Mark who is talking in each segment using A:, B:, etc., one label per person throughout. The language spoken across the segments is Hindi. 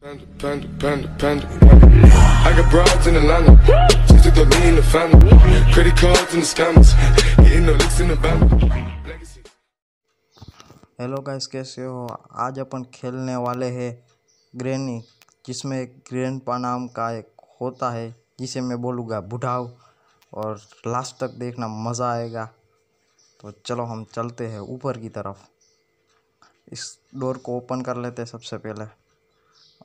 A: Panda, panda, panda, panda. I got broads in Atlanta. Just took the me in the family. Credit cards and the scammers. Getting no licks in the band. Hello guys कैसे हो आज अपन खेलने वाले हैं ग्रैनी जिसमें ग्रैंडपा नाम का एक होता है जिसे मैं बोलूँगा बुढ़ाओ और लास्ट तक देखना मज़ा आएगा तो चलो हम चलते हैं ऊपर की तरफ इस डोर को ओपन कर लेते हैं सबसे पहले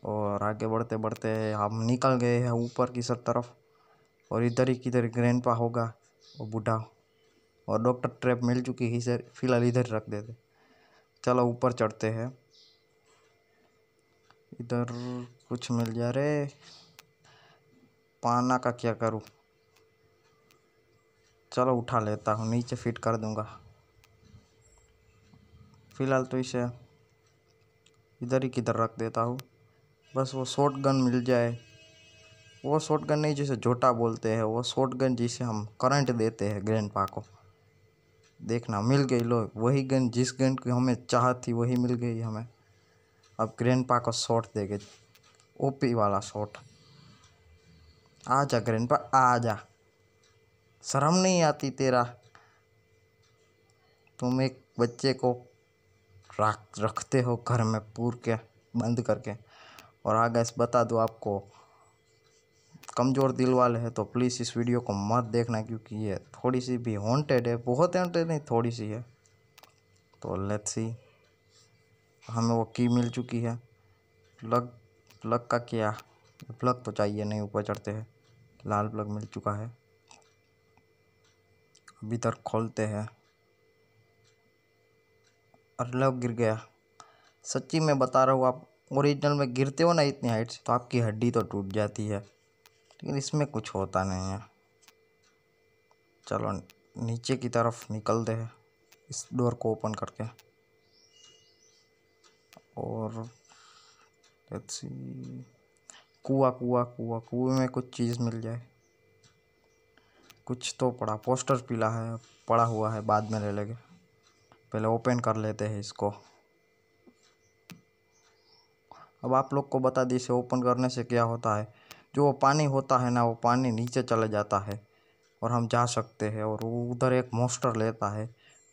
A: और आगे बढ़ते बढ़ते हम निकल गए हैं ऊपर की सर तरफ और इधर ही किधर ग्रैंडपा होगा वो बूढ़ा और डॉक्टर ट्रैप मिल चुकी है सर फिलहाल इधर रख देते चलो ऊपर चढ़ते हैं इधर कुछ मिल जा रहे पाना का क्या करूँ चलो उठा लेता हूँ नीचे फिट कर दूँगा फ़िलहाल तो इसे इधर ही किधर रख देता हूँ बस वो शॉर्ट गन मिल जाए वो शॉर्ट गन नहीं जिसे झोटा बोलते हैं वो शॉर्ट गन जिसे हम करंट देते हैं ग्रैंड पा को देखना मिल गई लो वही गन जिस गन की हमें चाह थी वही मिल गई हमें अब ग्रैंड पा को शॉट देंगे ओपी वाला शॉट आ जा ग्रैंड पा आ जा शर्म नहीं आती तेरा तुम एक बच्चे को रख रखते हो घर में पूर के बंद करके और आगे हाँ से बता दूँ आपको कमज़ोर दिल वाले हैं तो प्लीज़ इस वीडियो को मत देखना क्योंकि ये थोड़ी सी भी हॉन्टेड है बहुत हॉन्टेड नहीं थोड़ी सी है तो लेट्स सी हमें वो की मिल चुकी है प्लग प्लग का क्या प्लग तो चाहिए नहीं ऊपर चढ़ते हैं लाल प्लग मिल चुका है अभी तक खोलते हैं और लव गिर गया सच्ची में बता रहा हूँ आप ओरिजिनल में गिरते हो ना इतनी हाइट से तो आपकी हड्डी तो टूट जाती है लेकिन इसमें कुछ होता नहीं है चलो नीचे की तरफ निकलते हैं इस डोर को ओपन करके और लेट्स सी कुआ कुआ कुआ कुएं में कुछ चीज़ मिल जाए कुछ तो पड़ा पोस्टर पीला है पड़ा हुआ है बाद में ले लेंगे पहले ओपन कर लेते हैं इसको अब आप लोग को बता दी इसे ओपन करने से क्या होता है जो पानी होता है ना वो पानी नीचे चले जाता है और हम जा सकते हैं और उधर एक मोस्टर लेता है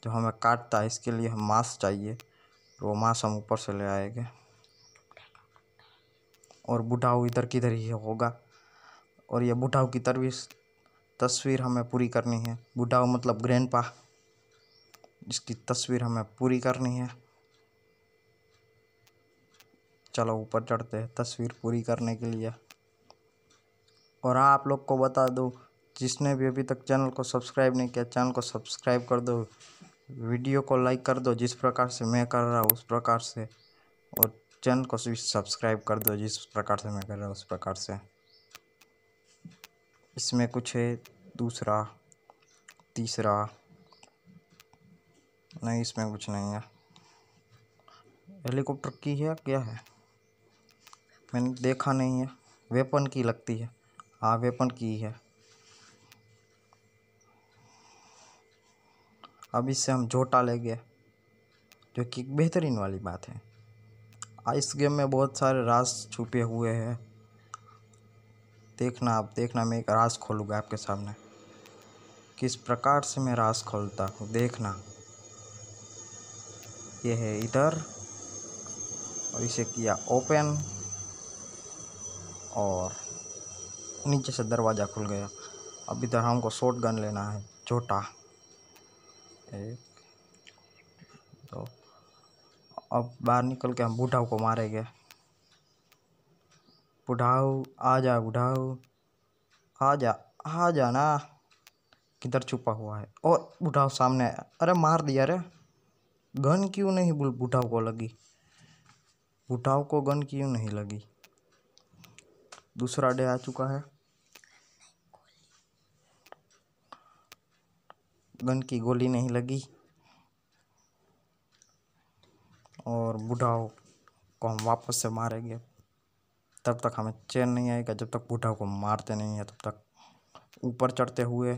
A: जो हमें काटता है इसके लिए हम मांस चाहिए तो वो मांस हम ऊपर से ले आएंगे और बुढ़ाऊ इधर किधर ही होगा और ये बुढ़ाऊ की तरवी तस्वीर हमें पूरी करनी है बुढ़ाऊ मतलब ग्रैंडपा इसकी तस्वीर हमें पूरी करनी है चलो ऊपर चढ़ते हैं तस्वीर पूरी करने के लिए और हाँ आप लोग को बता दो जिसने भी अभी तक चैनल को सब्सक्राइब नहीं किया चैनल को सब्सक्राइब कर दो वीडियो को लाइक कर दो जिस प्रकार से मैं कर रहा हूँ उस प्रकार से और चैनल को सब्सक्राइब कर दो जिस प्रकार से मैं कर रहा हूँ उस प्रकार से इसमें कुछ है दूसरा तीसरा नहीं इसमें कुछ नहीं है हेलीकॉप्टर की है क्या है मैंने देखा नहीं है वेपन की लगती है हाँ वेपन की है अब इससे हम झोटा ले गए जो कि बेहतरीन वाली बात है इस गेम में बहुत सारे राज छुपे हुए हैं देखना आप देखना मैं एक राज खोलूँगा आपके सामने किस प्रकार से मैं राज खोलता हूँ देखना ये है इधर और इसे किया ओपन और नीचे से दरवाज़ा खुल गया अब इधर हमको शॉर्ट गन लेना है छोटा एक दो अब बाहर निकल के हम बूढ़ाऊ को मारेंगे बुढ़ाऊ आ जा बुढ़ाऊ आ जा आ जा ना किधर छुपा हुआ है और बुढ़ाऊ सामने अरे मार दिया अरे गन क्यों नहीं बुढ़ाऊ को लगी बुढ़ाऊ को गन क्यों नहीं लगी दूसरा डे आ चुका है गन की गोली नहीं लगी और बुढ़ाओ को हम वापस से मारेंगे तब तक हमें चैन नहीं आएगा जब तक बूढ़ा को मारते नहीं है तब तक ऊपर चढ़ते हुए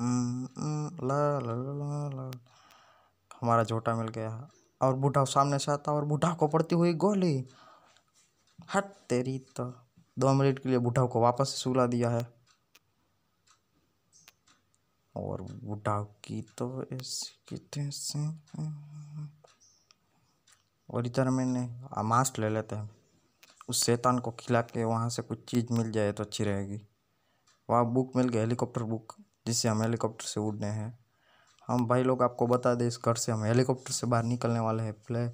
A: हम्म, ला ला ला ला हमारा झोटा मिल गया और बूढ़ा सामने से आता और बूढ़ा को पड़ती हुई गोली हट तेरी तो दो मिनट के लिए बुढ़ाव को वापस सुला दिया है और बुढ़ाव की तो ऐसे और इधर मैंने मास्क ले लेते हैं उस शैतान को खिला के वहाँ से कुछ चीज़ मिल जाए तो अच्छी रहेगी वहाँ बुक मिल गया हेलीकॉप्टर बुक जिससे हम हेलीकॉप्टर से उड़ने हैं हम भाई लोग आपको बता दें इस घर से हम हेलीकॉप्टर से बाहर निकलने वाले हैं प्ले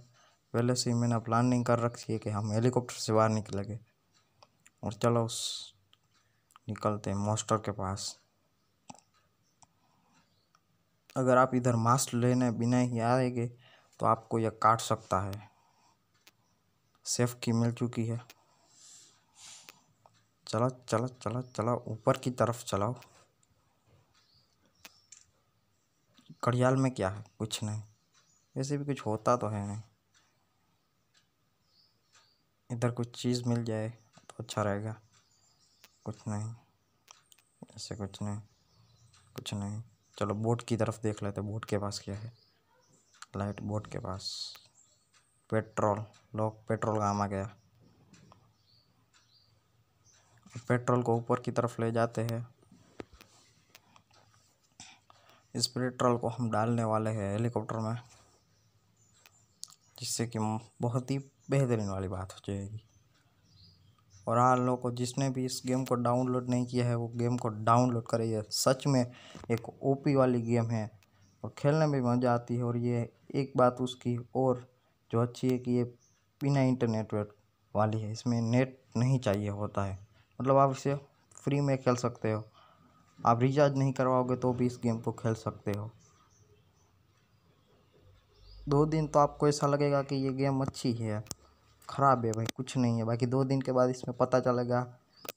A: पहले से ही मैंने प्लानिंग कर रखी है कि हम हेलीकॉप्टर से बाहर निकलेंगे और चलो उस निकलते हैं मोस्टर के पास अगर आप इधर मास्क लेने बिना ही आएंगे तो आपको यह काट सकता है सेफ्टी मिल चुकी है चलो चलो चलो चलो ऊपर की तरफ चलाओ घड़ियाल में क्या है कुछ नहीं वैसे भी कुछ होता तो है नहीं इधर कुछ चीज़ मिल जाए तो अच्छा रहेगा कुछ नहीं ऐसे कुछ नहीं कुछ नहीं चलो बोट की तरफ देख लेते बोट के पास क्या है लाइट बोट के पास पेट्रोल लोग पेट्रोल काम आ गया पेट्रोल को ऊपर की तरफ ले जाते हैं इस पेट्रोल को हम डालने वाले हैं हेलीकॉप्टर में जिससे कि बहुत ही बेहतरीन वाली बात हो जाएगी और हाँ लोगों को जिसने भी इस गेम को डाउनलोड नहीं किया है वो गेम को डाउनलोड करे ये सच में एक ओपी वाली गेम है और खेलने में मज़ा आती है और ये एक बात उसकी और जो अच्छी है कि ये बिना इंटरनेट वाली है इसमें नेट नहीं चाहिए होता है मतलब आप इसे फ्री में खेल सकते हो आप रिचार्ज नहीं करवाओगे तो भी इस गेम को खेल सकते हो दो दिन तो आपको ऐसा लगेगा कि ये गेम अच्छी है ख़राब है भाई कुछ नहीं है बाकी दो दिन के बाद इसमें पता चलेगा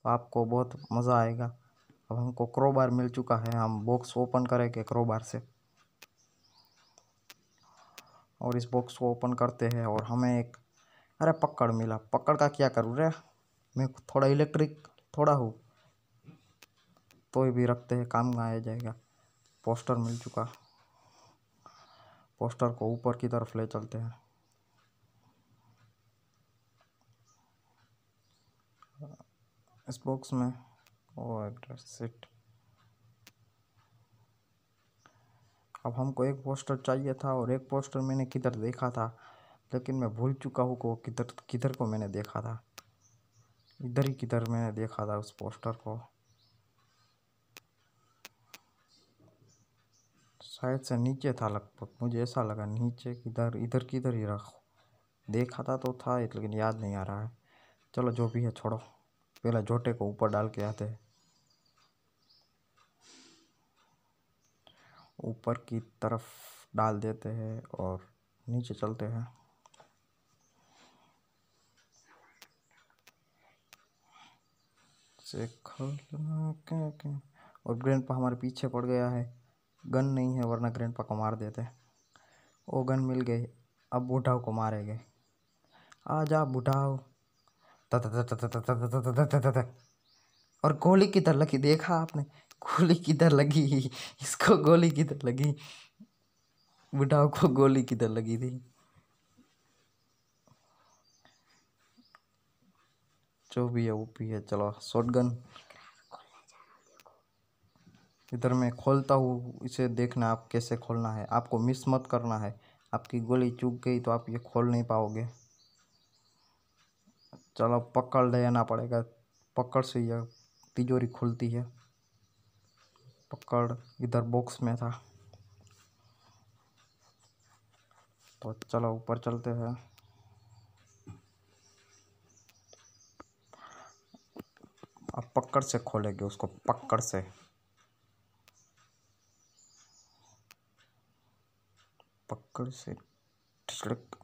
A: तो आपको बहुत मज़ा आएगा अब हमको क्रोबार मिल चुका है हम बॉक्स ओपन करेंगे क्रोबार से और इस बॉक्स को ओपन करते हैं और हमें एक अरे पकड़ मिला पकड़ का क्या करूँ रे मैं थोड़ा इलेक्ट्रिक थोड़ा हूँ तो भी रखते हैं काम में आ जाएगा पोस्टर मिल चुका पोस्टर को ऊपर की तरफ ले चलते हैं इस बॉक्स में और अब हमको एक पोस्टर चाहिए था और एक पोस्टर मैंने किधर देखा था लेकिन मैं भूल चुका हूँ को किधर किधर को मैंने देखा था इधर ही किधर मैंने देखा था उस पोस्टर को शायद से नीचे था लगभग मुझे ऐसा लगा नीचे किधर इधर किधर ही रखो देखा था तो था लेकिन याद नहीं आ रहा है चलो जो भी है छोड़ो पहले जोटे को ऊपर डाल के आते हैं ऊपर की तरफ डाल देते हैं और नीचे चलते हैं से और ग्रैंड पर हमारे पीछे पड़ गया है गन नहीं है वरना ग्रैंडपा को मार देते वो गन मिल गई अब बूढ़ाओ को गए आ जा बूढ़ाओ और गोली किधर लगी देखा आपने गोली किधर लगी इसको गोली किधर लगी बुढ़ाओ को गोली किधर लगी थी जो भी है वो भी है चलो शॉटगन इधर मैं खोलता हूँ इसे देखना आप कैसे खोलना है आपको मिस मत करना है आपकी गोली चूक गई तो आप ये खोल नहीं पाओगे चलो पकड़ लेना पड़ेगा पकड़ से यह तिजोरी खुलती है पकड़ इधर बॉक्स में था तो चलो ऊपर चलते हैं आप पकड़ से खोलेंगे उसको पकड़ से पकड़ से ठिछड़क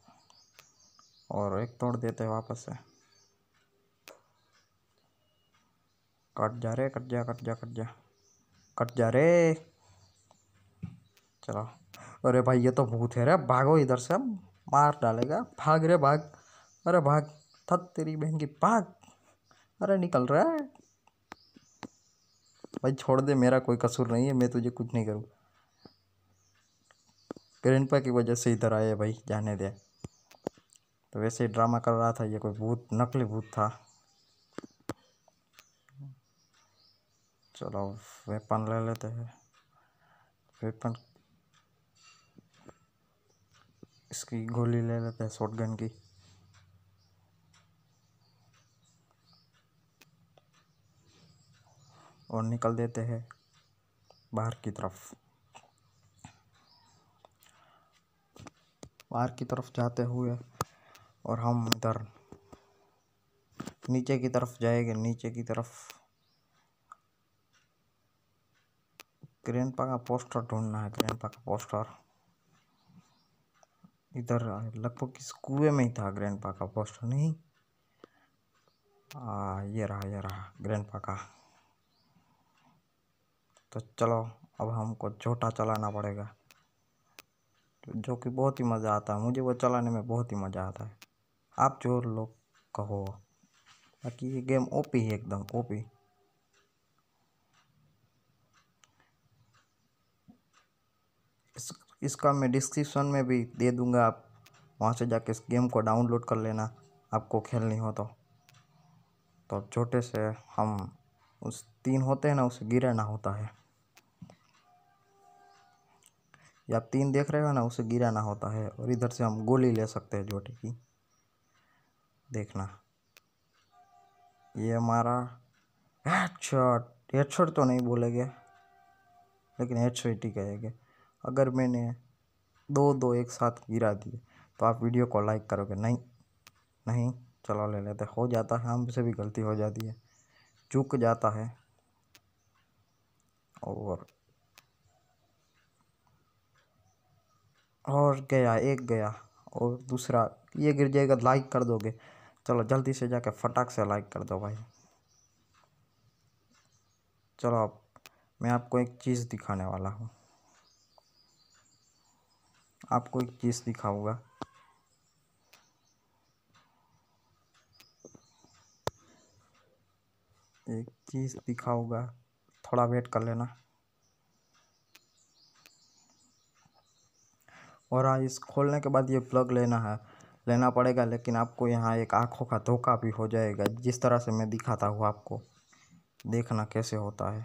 A: और एक तोड़ देते वापस से कट जा रे कट जा कट जा कट जा कट जा रे चलो अरे भाई ये तो भूत है रे भागो इधर से हम मार डालेगा भाग रे भाग अरे भाग थत तेरी बहन की भाग अरे निकल रहा है भाई छोड़ दे मेरा कोई कसूर नहीं है मैं तुझे कुछ नहीं करूँ ग्रैंडपा की वजह से इधर आए भाई जाने दे तो वैसे ही ड्रामा कर रहा था ये कोई भूत नकली भूत था चलो वेपन ले लेते हैं वेपन इसकी गोली ले लेते हैं गन की और निकल देते हैं बाहर की तरफ बाहर की तरफ जाते हुए और हम इधर नीचे की तरफ जाएंगे नीचे की तरफ ग्रैंडपा का पोस्टर ढूंढना है ग्रैंडपा का पोस्टर इधर लगभग इस कुएं में ही था ग्रैंडपा का पोस्टर नहीं आ, ये रहा ये रहा ग्रैंडपा का तो चलो अब हमको छोटा चलाना पड़ेगा जो कि बहुत ही मज़ा आता है मुझे वो चलाने में बहुत ही मज़ा आता है आप जो लोग कहो बाकी ये गेम ओपी है एकदम ओपी इसका मैं डिस्क्रिप्शन में भी दे दूंगा आप वहाँ से जाके इस गेम को डाउनलोड कर लेना आपको खेलनी हो तो तो छोटे से हम उस तीन होते हैं ना उसे गिराना होता है ये आप तीन देख रहे हो ना उसे गिराना होता है और इधर से हम गोली ले सकते हैं जोटी की देखना ये हमारा हेडशॉट हेडशॉट तो नहीं बोलेंगे लेकिन हेडशॉट ही कहेंगे अगर मैंने दो दो एक साथ गिरा दिए तो आप वीडियो को लाइक करोगे नहीं नहीं चलो ले लेते हो जाता है हमसे भी गलती हो जाती है चूक जाता है और और गया एक गया और दूसरा ये गिर जाएगा लाइक कर दोगे चलो जल्दी से जाके फटाक से लाइक कर दो भाई चलो आप मैं आपको एक चीज़ दिखाने वाला हूँ आपको एक चीज़ दिखाऊंगा एक चीज़ दिखाऊंगा थोड़ा वेट कर लेना और हाँ इस खोलने के बाद ये प्लग लेना है लेना पड़ेगा लेकिन आपको यहाँ एक आँखों का धोखा भी हो जाएगा जिस तरह से मैं दिखाता हूँ आपको देखना कैसे होता है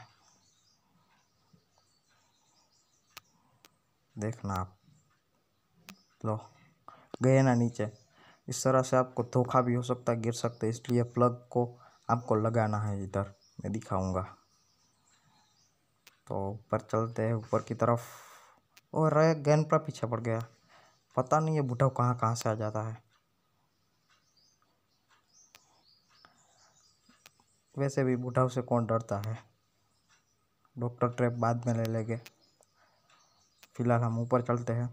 A: देखना आप लो गए ना नीचे इस तरह से आपको धोखा भी हो सकता है गिर सकता है इसलिए प्लग को आपको लगाना है इधर मैं दिखाऊंगा तो ऊपर चलते हैं ऊपर की तरफ और रह गेंद पर पीछे पड़ गया पता नहीं ये बुढ़ा कहाँ कहाँ से आ जाता है वैसे भी बुढ़ाव से कौन डरता है डॉक्टर ट्रैप बाद में ले लेंगे फिलहाल हम ऊपर चलते हैं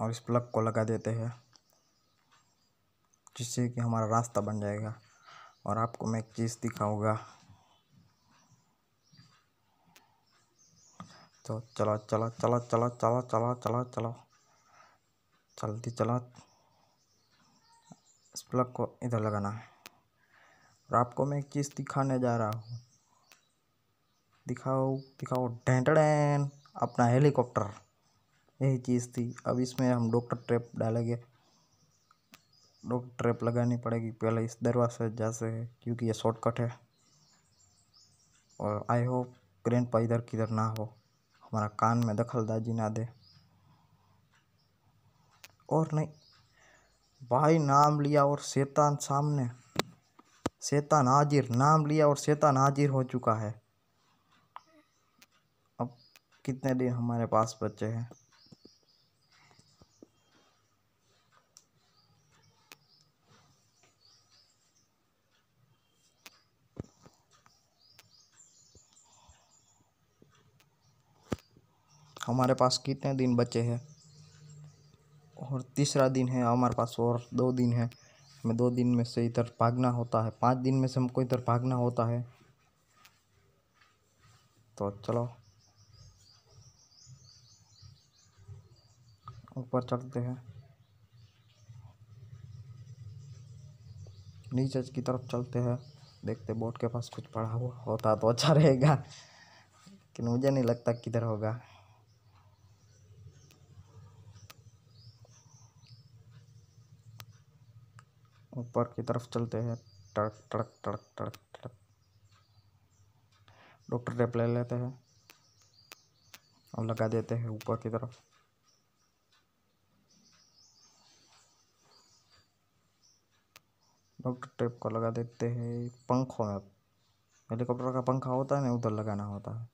A: और इस प्लग को लगा देते हैं जिससे कि हमारा रास्ता बन जाएगा और आपको मैं एक चीज़ दिखाऊंगा तो चलो चलो चलो चलो चलो चलो चलो चलो चलती चलो इस प्लग को इधर लगाना है और आपको मैं एक चीज़ दिखाने जा रहा हूँ दिखाओ दिखाओ डेंटडैन अपना हेलीकॉप्टर यही चीज़ थी अब इसमें हम डॉक्टर ट्रैप डालेंगे डॉक्टर ट्रैप लगानी पड़ेगी पहले इस दरवाजे जैसे है क्योंकि ये शॉर्टकट है और आई होप ग्रैंड पा इधर किधर ना हो हमारा कान में दखलदाजी ना दे और नहीं भाई नाम लिया और शैतान सामने शैतान हाजिर नाम लिया और शैतान हाजिर हो चुका है अब कितने दिन हमारे पास बचे हैं हमारे पास कितने दिन बचे हैं और तीसरा दिन है हमारे पास और दो दिन है हमें दो दिन में से इधर भागना होता है पाँच दिन में से हमको इधर भागना होता है तो चलो ऊपर चढ़ते हैं नीचे की तरफ चलते हैं देखते बोर्ड के पास कुछ पड़ा हुआ होता तो अच्छा रहेगा लेकिन मुझे नहीं लगता किधर होगा ऊपर की तरफ चलते हैं टड़क टड़क टड़क टड़क टड़क डॉक्टर टेप ले लेते हैं और लगा देते हैं ऊपर की तरफ डॉक्टर टेप को लगा देते हैं पंखों में हेलीकॉप्टर का पंखा होता है ना उधर लगाना होता है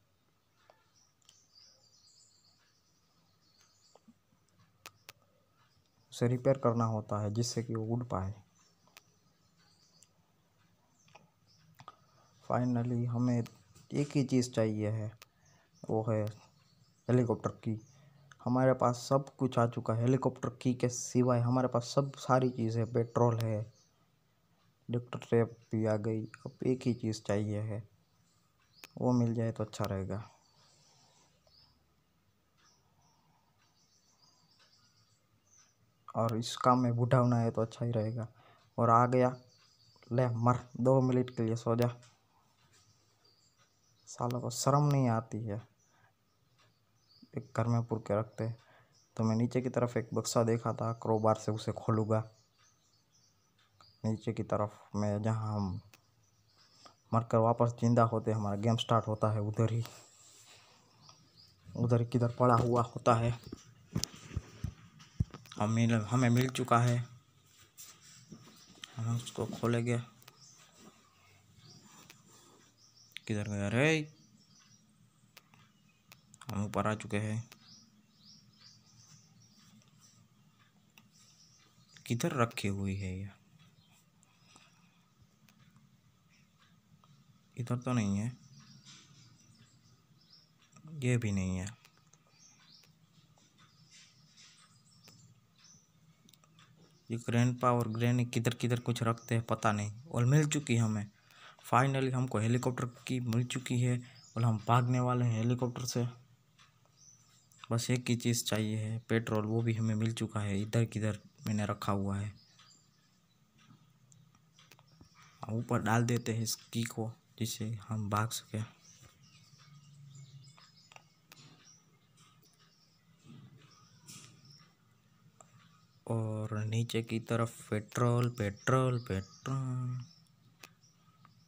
A: उसे रिपेयर करना होता है जिससे कि वो उड़ पाए फाइनली हमें एक ही चीज़ चाहिए है वो है हेलीकॉप्टर की हमारे पास सब कुछ आ चुका है हेलीकॉप्टर की के सिवाय हमारे पास सब सारी चीज़ें पेट्रोल है डॉक्टर ट्रेप भी आ गई अब एक ही चीज़ चाहिए है वो मिल जाए तो अच्छा रहेगा और इस काम में बुढ़ा होना है तो अच्छा ही रहेगा और आ गया ले मर दो मिनट के लिए सो जा सालों को शर्म नहीं आती है एक घर में पुर के रखते तो मैं नीचे की तरफ एक बक्सा देखा था क्रोबार से उसे खोलूँगा नीचे की तरफ मैं जहाँ हम मरकर वापस जिंदा होते हमारा गेम स्टार्ट होता है उधर ही उधर किधर पड़ा हुआ होता है हम मिल हमें मिल चुका है हम उसको खोलेंगे किधर गया रे हम ऊपर आ चुके हैं किधर रखी हुई है ये इधर तो नहीं है ये भी नहीं है ये ग्रैंड पावर ग्रैंड किधर किधर कुछ रखते हैं पता नहीं और मिल चुकी हमें फाइनली हमको हेलीकॉप्टर की मिल चुकी है और हम भागने वाले हैं हेलीकॉप्टर से बस एक ही चीज़ चाहिए है पेट्रोल वो भी हमें मिल चुका है इधर किधर मैंने रखा हुआ है ऊपर डाल देते हैं इस की को जिससे हम भाग सकें और नीचे की तरफ petrol petrol petrol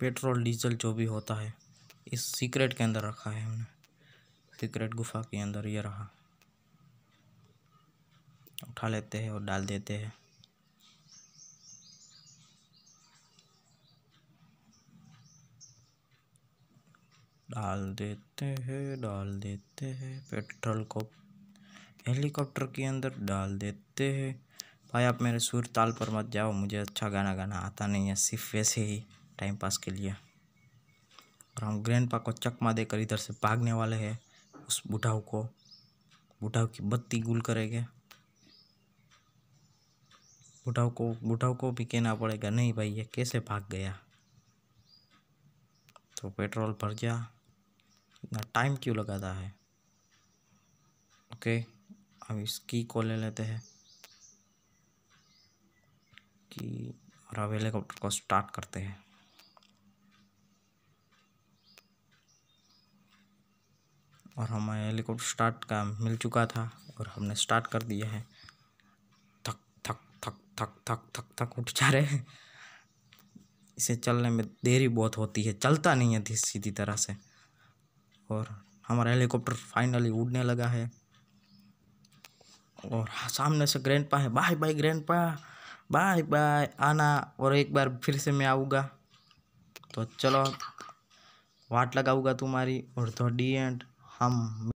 A: petrol diesel जो भी होता है इस सीक्रेट के अंदर रखा है हमने सीक्रेट गुफा के अंदर ये रहा उठा लेते हैं और डाल देते हैं डाल देते हैं डाल देते हैं पेट्रोल को हेलीकॉप्टर के अंदर डाल देते हैं भाई आप मेरे सुर ताल पर मत जाओ मुझे अच्छा गाना गाना आता नहीं है सिर्फ वैसे ही टाइम पास के लिए और हम ग्रैंड पा को चकमा देकर इधर से भागने वाले हैं उस बुढ़ाऊ को बुढ़ाऊ की बत्ती गुल करेंगे बुढ़ाऊ को बुढ़ाऊ को भी कहना पड़ेगा नहीं भाई ये कैसे भाग गया तो पेट्रोल भर जा इतना टाइम क्यों लगाता है ओके हम इस की को ले लेते हैं कि और अब हेलीकॉप्टर को स्टार्ट करते हैं और हमें हेलीकॉप्टर स्टार्ट का मिल चुका था और हमने स्टार्ट कर दिया है थक थक थक थक थक थक थक उठ जा रहे हैं इसे चलने में देरी बहुत होती है चलता नहीं है सीधी तरह से और हमारा हेलीकॉप्टर फाइनली उड़ने लगा है और सामने से ग्रैंड पा है bye bye grandpa bye bye आना और एक बार फिर से मैं आऊँगा तो चलो वाट लगाऊंगा तुम्हारी और तो डी एंड हम